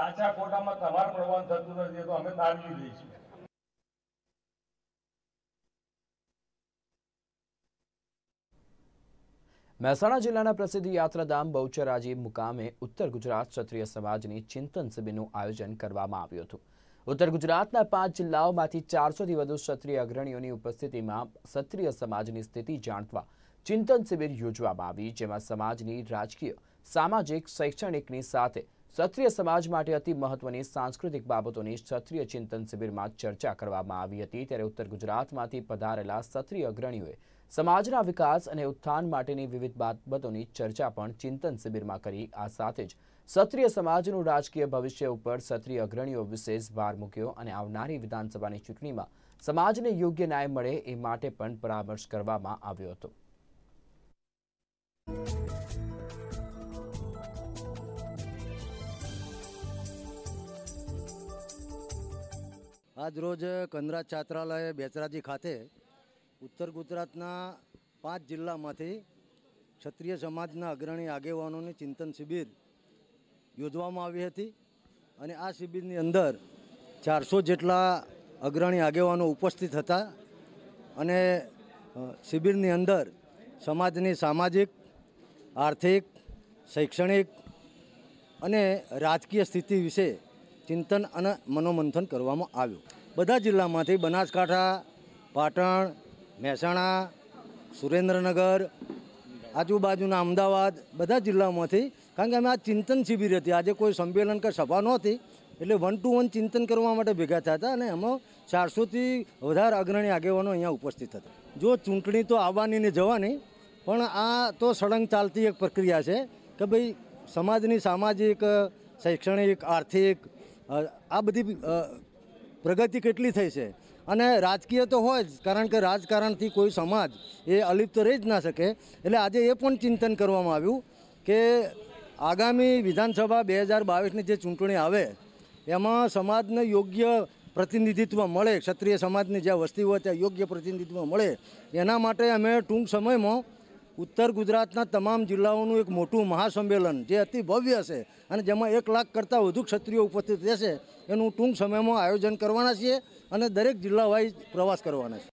સાચા ખોટામાં તમારે પડવાનું થતું નથી તો અમે તારવી દઈશું મહેસાણા જિલ્લાના પ્રસિદ્ધ યાત્રાધામ બહુચરાજી મુકામે ઉત્તર ગુજરાત ક્ષત્રિય સમાજની ચિંતન શિબિરનું આયોજન કરવામાં આવ્યું હતું ઉત્તર ગુજરાતના પાંચ જિલ્લાઓમાંથી ચારસોથી વધુ ક્ષત્રિય અગ્રણીઓની ઉપસ્થિતિમાં ક્ષત્રિય સમાજની સ્થિતિ જાણવા ચિંતન શિબિર યોજવામાં આવી જેમાં સમાજની રાજકીય સામાજિક શૈક્ષણિકની સાથે ક્ષત્રિય સમાજ માટે અતિ મહત્વની સાંસ્કૃતિક બાબતોની ક્ષત્રિય ચિંતન શિબિરમાં ચર્ચા કરવામાં આવી હતી ત્યારે ઉત્તર ગુજરાતમાંથી પધારેલા ક્ષત્રિય અગ્રણીઓએ સમાજના વિકાસ અને ઉત્થાન માટેની વિવિધ બાબતોની ચર્ચા પણ ચિંતન શિબિરમાં કરી આ સાથે જ ક્ષત્રિય સમાજનું રાજકીય ભવિષ્ય ઉપર ક્ષત્રિય અગ્રણીઓ વિશેષ ભાર મૂક્યો અને આવનારી વિધાનસભાની ચૂંટણીમાં સમાજને યોગ્ય ન્યાય મળે એ માટે પણ પરામર્શ કરવામાં આવ્યો હતો આજ રોજ કંદરા છાત્રાલય બેચરાજી ખાતે ઉત્તર ગુજરાતના પાંચ જિલ્લામાંથી ક્ષત્રિય સમાજના અગ્રણી આગેવાનોની ચિંતન શિબિર યોજવામાં આવી હતી અને આ શિબિરની અંદર ચારસો જેટલા અગ્રણી આગેવાનો ઉપસ્થિત હતા અને શિબિરની અંદર સમાજની સામાજિક આર્થિક શૈક્ષણિક અને રાજકીય સ્થિતિ વિશે ચિંતન અને મનોમંથન કરવામાં આવ્યું બધા જિલ્લામાંથી બનાસકાંઠા પાટણ મહેસાણા સુરેન્દ્રનગર આજુબાજુના અમદાવાદ બધા જિલ્લામાંથી કારણ કે અમે આ ચિંતન શિબિર હતી આજે કોઈ સંમેલન કે સભા નહોતી એટલે વન ટુ વન ચિંતન કરવા માટે ભેગા થયા હતા અને એમાં ચારસોથી વધારે અગ્રણી આગેવાનો અહીંયા ઉપસ્થિત હતા જો ચૂંટણી તો આવવાની ને જવાની પણ આ તો સળંગ ચાલતી એક પ્રક્રિયા છે કે ભાઈ સમાજની સામાજિક શૈક્ષણિક આર્થિક આ બધી પ્રગતિ કેટલી થઈ છે અને રાજકીય તો હોય જ કારણ કે રાજકારણથી કોઈ સમાજ એ અલિપ્ત રહી જ ના શકે એટલે આજે એ પણ ચિંતન કરવામાં આવ્યું કે આગામી વિધાનસભા બે હજાર બાવીસની જે ચૂંટણી આવે એમાં સમાજને યોગ્ય પ્રતિનિધિત્વ મળે ક્ષત્રિય સમાજની જ્યાં વસ્તી હોય ત્યાં યોગ્ય પ્રતિનિધિત્વ મળે એના માટે અમે ટૂંક સમયમાં ઉત્તર ગુજરાતના તમામ જિલ્લાઓનું એક મોટું મહાસંમેલન જે અતિ ભવ્ય છે અને જેમાં એક લાખ કરતાં વધુ ક્ષત્રિયો ઉપસ્થિત રહેશે એનું ટૂંક સમયમાં આયોજન કરવાના છીએ અને દરેક જિલ્લા વાઇઝ પ્રવાસ કરવાના છે